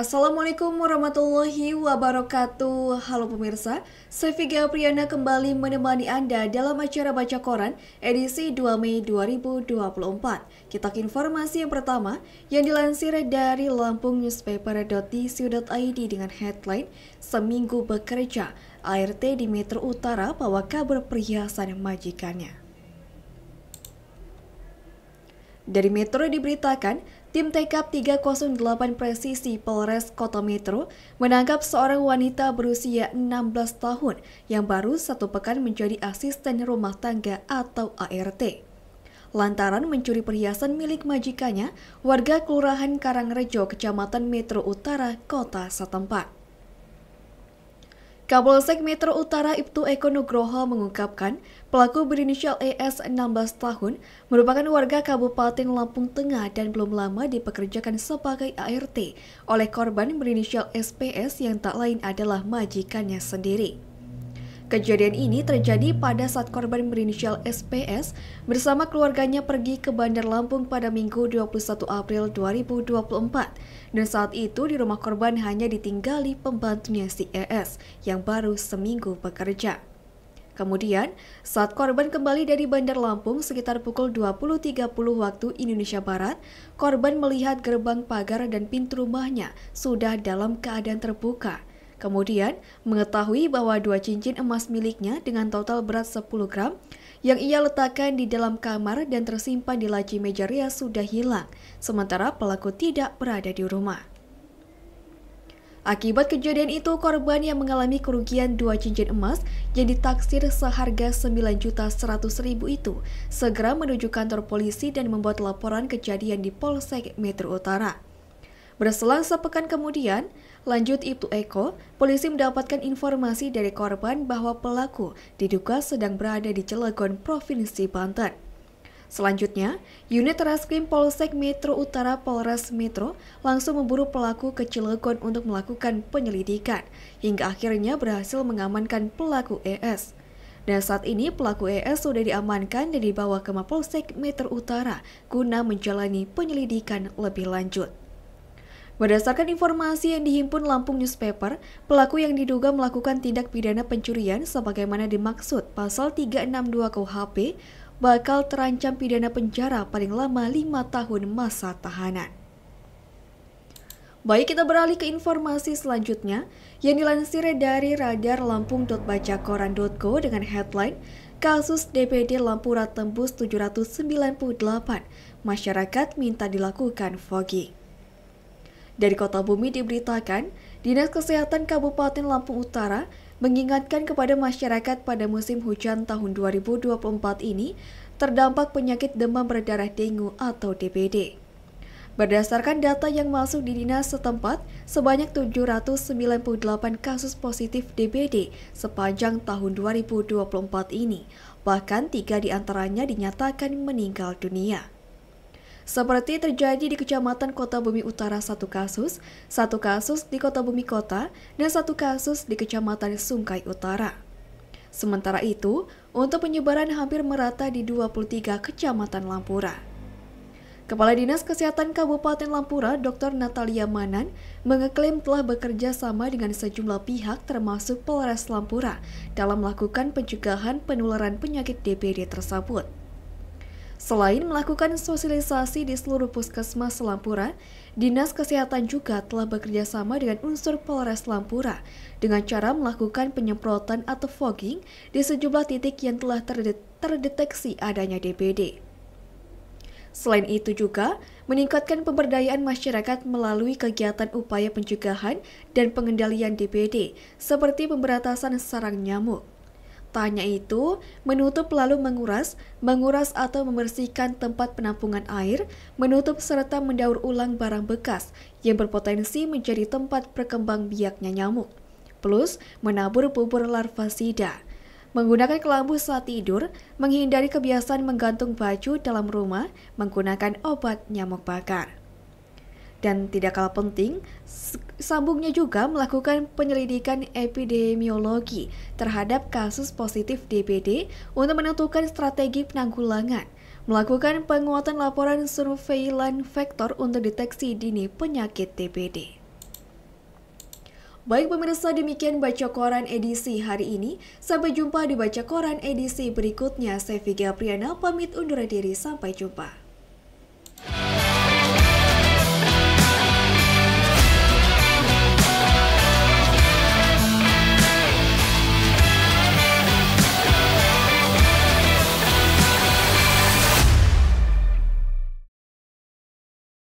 Assalamualaikum warahmatullahi wabarakatuh. Halo pemirsa, saya Viga Priyana kembali menemani Anda dalam acara Baca Koran edisi 2 Mei 2024. Kita ke informasi yang pertama yang dilansir dari Lampung Newspaper.tc.id dengan headline Seminggu Bekerja, ART di Metro Utara bawa kabar perhiasan majikannya. Dari Metro diberitakan, tim TKP 308 Presisi Polres Kota Metro menangkap seorang wanita berusia 16 tahun yang baru satu pekan menjadi asisten rumah tangga atau ART. Lantaran mencuri perhiasan milik majikannya, warga Kelurahan Karangrejo, Kecamatan Metro Utara, kota setempat. Kapolsek Metro Utara Ibtu Eko Nugroho mengungkapkan, pelaku berinisial ES 16 tahun merupakan warga Kabupaten Lampung Tengah dan belum lama dipekerjakan sebagai ART oleh korban berinisial SPS yang tak lain adalah majikannya sendiri. Kejadian ini terjadi pada saat korban berinisial SPS bersama keluarganya pergi ke Bandar Lampung pada Minggu 21 April 2024 dan saat itu di rumah korban hanya ditinggali pembantunya si ES yang baru seminggu bekerja. Kemudian, saat korban kembali dari Bandar Lampung sekitar pukul 20.30 waktu Indonesia Barat, korban melihat gerbang pagar dan pintu rumahnya sudah dalam keadaan terbuka Kemudian, mengetahui bahwa dua cincin emas miliknya dengan total berat 10 gram yang ia letakkan di dalam kamar dan tersimpan di laci meja rias sudah hilang, sementara pelaku tidak berada di rumah. Akibat kejadian itu, korban yang mengalami kerugian dua cincin emas yang ditaksir seharga 9.100.000 itu segera menuju kantor polisi dan membuat laporan kejadian di Polsek Metro Utara. Berselang sepekan kemudian, Lanjut Ibtu Eko, polisi mendapatkan informasi dari korban bahwa pelaku diduga sedang berada di Cilegon, Provinsi Banten. Selanjutnya, unit Reskrim Polsek Metro Utara Polres Metro langsung memburu pelaku ke Cilegon untuk melakukan penyelidikan, hingga akhirnya berhasil mengamankan pelaku ES. Dan saat ini pelaku ES sudah diamankan dan dibawa ke Mapolsek Metro Utara guna menjalani penyelidikan lebih lanjut. Berdasarkan informasi yang dihimpun Lampung Newspaper, pelaku yang diduga melakukan tindak pidana pencurian sebagaimana dimaksud pasal 362 KUHP bakal terancam pidana penjara paling lama 5 tahun masa tahanan. Baik, kita beralih ke informasi selanjutnya yang dilansir dari radar lampung.bacakoran.co dengan headline Kasus DPD Lampura tembus 798, masyarakat minta dilakukan fogging. Dari Kota Bumi diberitakan, Dinas Kesehatan Kabupaten Lampung Utara mengingatkan kepada masyarakat pada musim hujan tahun 2024 ini terdampak penyakit demam berdarah dengue atau DBD. Berdasarkan data yang masuk di dinas setempat, sebanyak 798 kasus positif DBD sepanjang tahun 2024 ini, bahkan tiga diantaranya dinyatakan meninggal dunia. Seperti terjadi di Kecamatan Kota Bumi Utara satu kasus, satu kasus di Kota Bumi Kota, dan satu kasus di Kecamatan Sungkai Utara. Sementara itu, untuk penyebaran hampir merata di 23 Kecamatan Lampura. Kepala Dinas Kesehatan Kabupaten Lampura, Dr. Natalia Manan, mengeklaim telah bekerja sama dengan sejumlah pihak termasuk Polres Lampura dalam melakukan pencegahan penularan penyakit DPD tersebut. Selain melakukan sosialisasi di seluruh puskesmas Lampura, Dinas Kesehatan juga telah bekerja sama dengan unsur Polres Lampura dengan cara melakukan penyemprotan atau fogging di sejumlah titik yang telah terdeteksi adanya DPD. Selain itu juga, meningkatkan pemberdayaan masyarakat melalui kegiatan upaya pencegahan dan pengendalian DPD seperti pemberantasan sarang nyamuk. Tanya itu, menutup lalu menguras, menguras atau membersihkan tempat penampungan air, menutup serta mendaur ulang barang bekas yang berpotensi menjadi tempat perkembang biaknya nyamuk. Plus, menabur bubur larva sida. Menggunakan kelambu saat tidur, menghindari kebiasaan menggantung baju dalam rumah menggunakan obat nyamuk bakar. Dan tidak kalah penting, Sambungnya juga melakukan penyelidikan epidemiologi terhadap kasus positif DPD untuk menentukan strategi penanggulangan, melakukan penguatan laporan surveillance vektor untuk deteksi dini penyakit DPD. Baik pemirsa demikian Baca Koran edisi hari ini. Sampai jumpa di Baca Koran edisi berikutnya. Saya Vigia Priana pamit undur diri. Sampai jumpa.